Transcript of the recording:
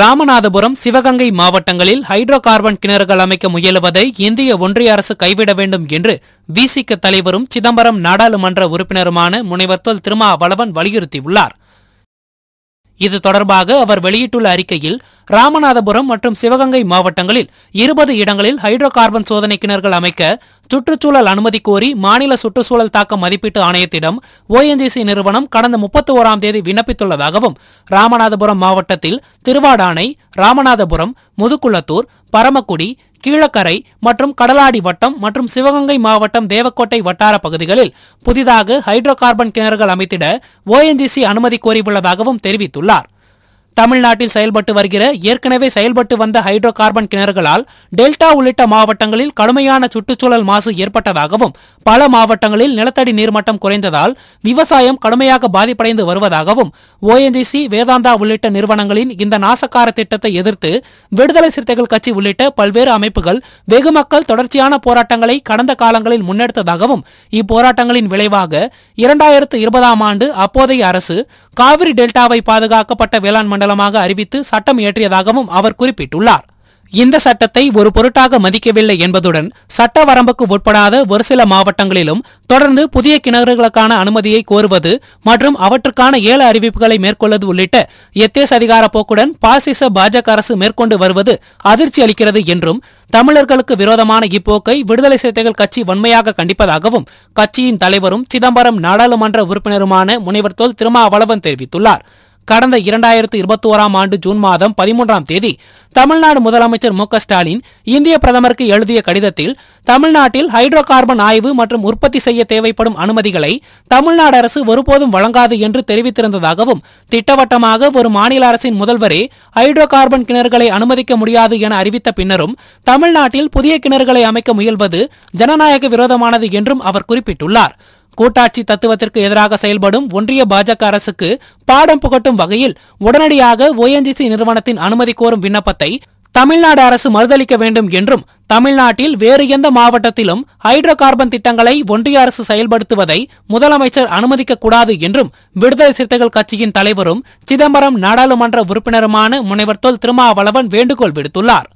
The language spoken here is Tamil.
ராமநாதபுரம் சிவகங்கை மாவட்டங்களில் ஹைட்ரோ கார்பன் கிணறுகள் அமைக்க முயலுவதை இந்திய ஒன்றிய அரசு கைவிட வேண்டும் என்று விசிக தலைவரும் சிதம்பரம் நாடாளுமன்ற உறுப்பினருமான முனைவர் தொல் திருமாவளவன் வலியுறுத்தியுள்ளார் இது தொடர்பாக அவர் வெளியிட்டுள்ள அறிக்கையில் ராமநாதபுரம் மற்றும் சிவகங்கை மாவட்டங்களில் இருபது இடங்களில் ஹைட்ரோ கார்பன் சோதனை கிணறுகள் அமைக்க சுற்றுச்சூழல் அனுமதி கோரி மாநில சுற்றுச்சூழல் தாக்க மதிப்பீட்டு ஆணையத்திடம் ஓஎன்ஜிசி நிறுவனம் கடந்த முப்பத்தி ஓராம் தேதி விண்ணப்பித்துள்ளதாகவும் ராமநாதபுரம் மாவட்டத்தில் திருவாடானை ராமநாதபுரம் முதுக்குளத்தூர் பரமக்குடி கீழக்கரை மற்றும் கடலாடி வட்டம் மற்றும் சிவகங்கை மாவட்டம் தேவக்கோட்டை வட்டார பகுதிகளில் புதிதாக ஹைட்ரோ கார்பன் கிணறுகள் அமைத்திட ஓஎன்ஜிசி அனுமதி கோரியுள்ளதாகவும் தெரிவித்துள்ளார் தமிழ்நாட்டில் செயல்பட்டு வருகிற ஏற்கனவே செயல்பட்டு வந்த ஹைட்ரோ கார்பன் கிணறுகளால் டெல்டா உள்ளிட்ட மாவட்டங்களில் கடுமையான சுற்றுச்சூழல் மாசு ஏற்பட்டதாகவும் பல மாவட்டங்களில் நிலத்தடி நீர்மட்டம் குறைந்ததால் விவசாயம் கடுமையாக பாதிப்படைந்து வருவதாகவும் ஓஎன்ஜிசி வேதாந்தா உள்ளிட்ட நிறுவனங்களின் இந்த நாசக்கார திட்டத்தை எதிர்த்து விடுதலை சிறுத்தைகள் கட்சி உள்ளிட்ட பல்வேறு அமைப்புகள் வெகு மக்கள் தொடர்ச்சியான போராட்டங்களை கடந்த காலங்களில் முன்னெடுத்ததாகவும் இப்போராட்டங்களின் விளைவாக இரண்டாயிரத்து இருபதாம் ஆண்டு அப்போதைய அரசு காவிரி டெல்டாவை பாதுகாக்கப்பட்ட வேளாண் மண்டலமாக அறிவித்து சட்டம் இயற்றியதாகவும் அவர் குறிப்பிட்டுள்ளார் இந்த சட்டத்தை ஒரு பொருட்டாக மதிக்கவில்லை என்பதுடன் சட்ட வரம்புக்கு உட்படாத ஒரு சில மாவட்டங்களிலும் தொடர்ந்து புதிய கிணறுகளுக்கான அனுமதியை கோருவது மற்றும் அவற்றுக்கான ஏழு அறிவிப்புகளை மேற்கொள்வது உள்ளிட்ட எத்தேஸ் அதிகார போக்குடன் பாசிச பாஜக அரசு மேற்கொண்டு வருவது அதிர்ச்சி அளிக்கிறது என்றும் தமிழர்களுக்கு விரோதமான இப்போக்கை விடுதலை சிறுத்தைகள் கட்சி வன்மையாக கண்டிப்பதாகவும் கட்சியின் தலைவரும் சிதம்பரம் நாடாளுமன்ற உறுப்பினருமான முனைவர் தோல் திருமாவளவன் தெரிவித்துள்ளார் கடந்த இரண்டாயிரத்து இருபத்தி ஓராம் ஆண்டு ஜூன் மாதம் பதிமூன்றாம் தேதி தமிழ்நாடு முதலமைச்சர் மு ஸ்டாலின் இந்திய பிரதமருக்கு எழுதிய கடிதத்தில் தமிழ்நாட்டில் ஹைட்ரோ கார்பன் ஆய்வு மற்றும் உற்பத்தி செய்ய தேவைப்படும் அனுமதிகளை தமிழ்நாடு அரசு ஒருபோதும் வழங்காது என்று தெரிவித்திருந்ததாகவும் திட்டவட்டமாக ஒரு மாநில அரசின் முதல்வரே ஹைட்ரோ கார்பன் கிணறுகளை அனுமதிக்க முடியாது என அறிவித்த பின்னரும் தமிழ்நாட்டில் புதிய கிணறுகளை அமைக்க முயல்வது ஜனநாயக விரோதமானது என்றும் அவர் குறிப்பிட்டுள்ளார் கூட்டாட்சி தத்துவத்திற்கு எதிராக செயல்படும் ஒன்றிய பாஜக அரசுக்கு பாடம் புகட்டும் வகையில் உடனடியாக ஓஎன்ஜிசி நிறுவனத்தின் அனுமதி கோரும் விண்ணப்பத்தை தமிழ்நாடு அரசு மறுதளிக்க வேண்டும் என்றும் தமிழ்நாட்டில் வேறு எந்த மாவட்டத்திலும் ஹைட்ரோ கார்பன் திட்டங்களை ஒன்றிய அரசு செயல்படுத்துவதை முதலமைச்சர் அனுமதிக்க கூடாது என்றும் விடுதலை சிறுத்தைகள் கட்சியின் தலைவரும் சிதம்பரம் நாடாளுமன்ற உறுப்பினருமான முனைவர் தொல் திருமாவளவன் வேண்டுகோள் விடுத்துள்ளார்